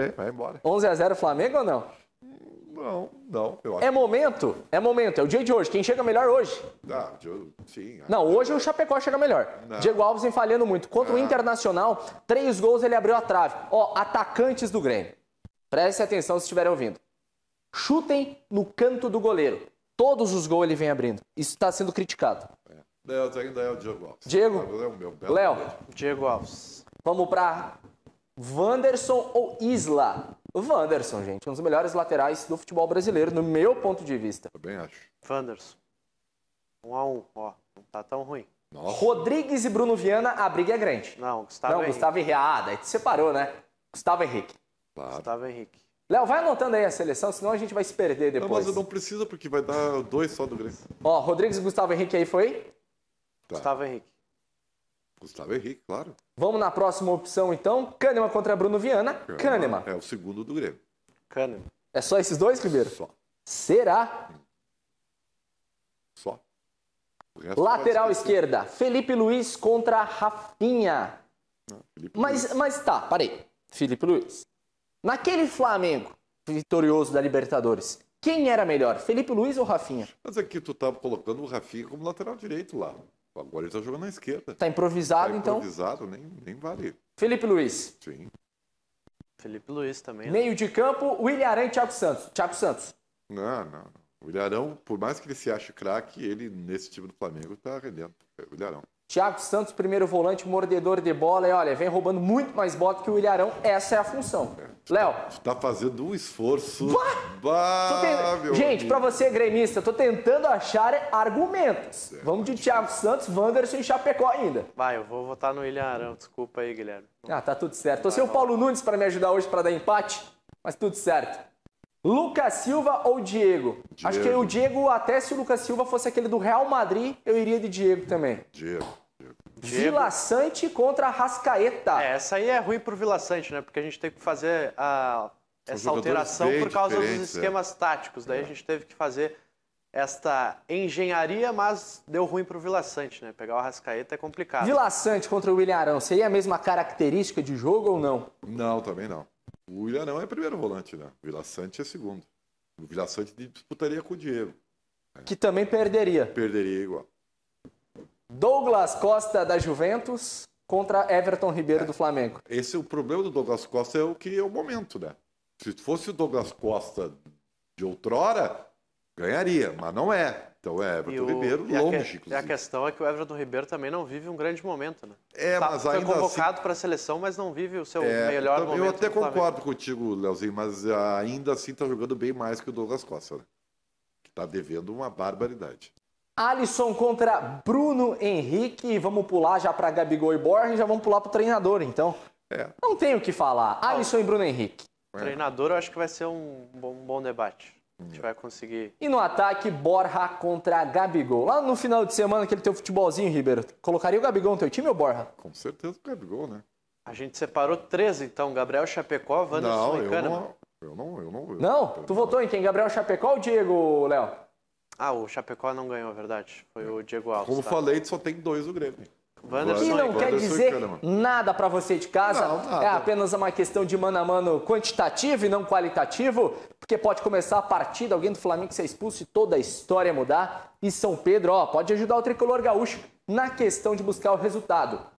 bem, vai embora. 11 a 0 Flamengo ou não? Não, não. Eu acho é momento? Que... É momento. É o dia de hoje. Quem chega melhor hoje? Ah, eu... sim. Não, hoje o Chapecó chega melhor. Não. Diego Alves vem falhando muito. Contra não. o ah. Internacional, três gols ele abriu a trave. Ó, atacantes do Grêmio. Prestem atenção se estiverem ouvindo. Chutem no canto do goleiro. Todos os gols ele vem abrindo. Isso está sendo criticado. É. Ainda é o Diego Alves. Diego? É Léo. Diego Alves. Vamos para Wanderson ou Isla? Wanderson, gente, um dos melhores laterais do futebol brasileiro, no meu ponto de vista. Também acho. Wanderson. Um a um, ó. Não tá tão ruim. Nossa. Rodrigues e Bruno Viana, a briga é grande. Não, Gustavo Não, Henrique. Gustavo Henrique. Ah, daí te separou, né? Gustavo Henrique. Claro. Gustavo Henrique. Léo, vai anotando aí a seleção, senão a gente vai se perder depois. Não, mas não precisa, porque vai dar dois só do Grêmio. Ó, Rodrigues e Gustavo Henrique aí foi? Tá. Gustavo Henrique. Gustavo Henrique, claro. Vamos na próxima opção, então. Kahneman contra Bruno Viana. Kahneman. Kahneman. É o segundo do Grêmio. Kahneman. É só esses dois, primeiro? Só. Será? Só. Lateral esquerda, Felipe Luiz contra Rafinha. Não, mas, mas tá, parei. Felipe Luiz. Naquele Flamengo vitorioso da Libertadores, quem era melhor, Felipe Luiz ou Rafinha? Mas aqui é tu estava tá colocando o Rafinha como lateral direito lá. Agora ele está jogando na esquerda. Está improvisado, tá improvisado então? improvisado, nem, nem vale. Felipe Luiz. Sim. Felipe Luiz também. Né? Meio de campo, Willian e Thiago Santos. Thiago Santos. Não, não. O Ilharão, por mais que ele se ache craque, ele nesse time do Flamengo está rendendo. É o Ilharão. Thiago Santos, primeiro volante, mordedor de bola. E olha, vem roubando muito mais bola que o Ilharão. Essa é a função. É. Léo. Tá fazendo um esforço. Vá, Gente, para você, gremista, tô tentando achar argumentos. É, Vamos de Thiago Santos, Wanderson e Chapecó ainda. Vai, eu vou votar no William Arão. Desculpa aí, Guilherme. Ah, tá tudo certo. Tô sem tá o Paulo Nunes para me ajudar hoje para dar empate, mas tudo certo. Lucas Silva ou Diego? Diego? Acho que o Diego, até se o Lucas Silva fosse aquele do Real Madrid, eu iria de Diego também. Diego. Vilaçante contra Rascaeta. É, essa aí é ruim pro o Sante, né? Porque a gente tem que fazer a, essa alteração por causa dos é. esquemas é. táticos. Daí é. a gente teve que fazer esta engenharia, mas deu ruim pro o Sante, né? Pegar o Rascaeta é complicado. Vilaçante contra o William Arão, seria a mesma característica de jogo ou não? Não, também não. O William Arão é primeiro volante, né? O Vilaçante é segundo. O Vilaçante disputaria com o Diego. Que também perderia. Perderia igual. Douglas Costa da Juventus contra Everton Ribeiro é. do Flamengo. Esse é o problema do Douglas Costa é o que é o momento, né? Se fosse o Douglas Costa de outrora, ganharia, mas não é. Então é Everton o, Ribeiro longe, a, que, e a questão é que o Everton Ribeiro também não vive um grande momento, né? É, tá, mas foi ainda convocado assim, para a seleção, mas não vive o seu é, melhor então momento. Eu até concordo contigo, Leozinho, mas ainda assim está jogando bem mais que o Douglas Costa, né? Que está devendo uma barbaridade. Alisson contra Bruno Henrique. Vamos pular já para Gabigol e e já vamos pular para o treinador, então. É. Não tem o que falar. Alisson e Bruno Henrique. É. Treinador, eu acho que vai ser um bom, um bom debate. A gente hum. vai conseguir. E no ataque, Borja contra Gabigol. Lá no final de semana, aquele teu futebolzinho, Ribeiro, colocaria o Gabigol no teu time ou Borja? Com certeza o Gabigol, né? A gente separou três, então. Gabriel Chapecó, Wanderson não, e Kahneman. Eu não, eu não, eu não. Eu não? Tu votou em quem? Gabriel Chapecó ou Diego, Léo? Ah, o Chapecó não ganhou, verdade. Foi o Diego Alves. Como tá? falei, só tem dois o Grêmio. Wanderson e não quer dizer nada para você de casa. Não, é apenas uma questão de mano a mano quantitativo e não qualitativo, porque pode começar a partida, alguém do Flamengo ser expulso e toda a história mudar. E São Pedro, ó, pode ajudar o tricolor gaúcho na questão de buscar o resultado.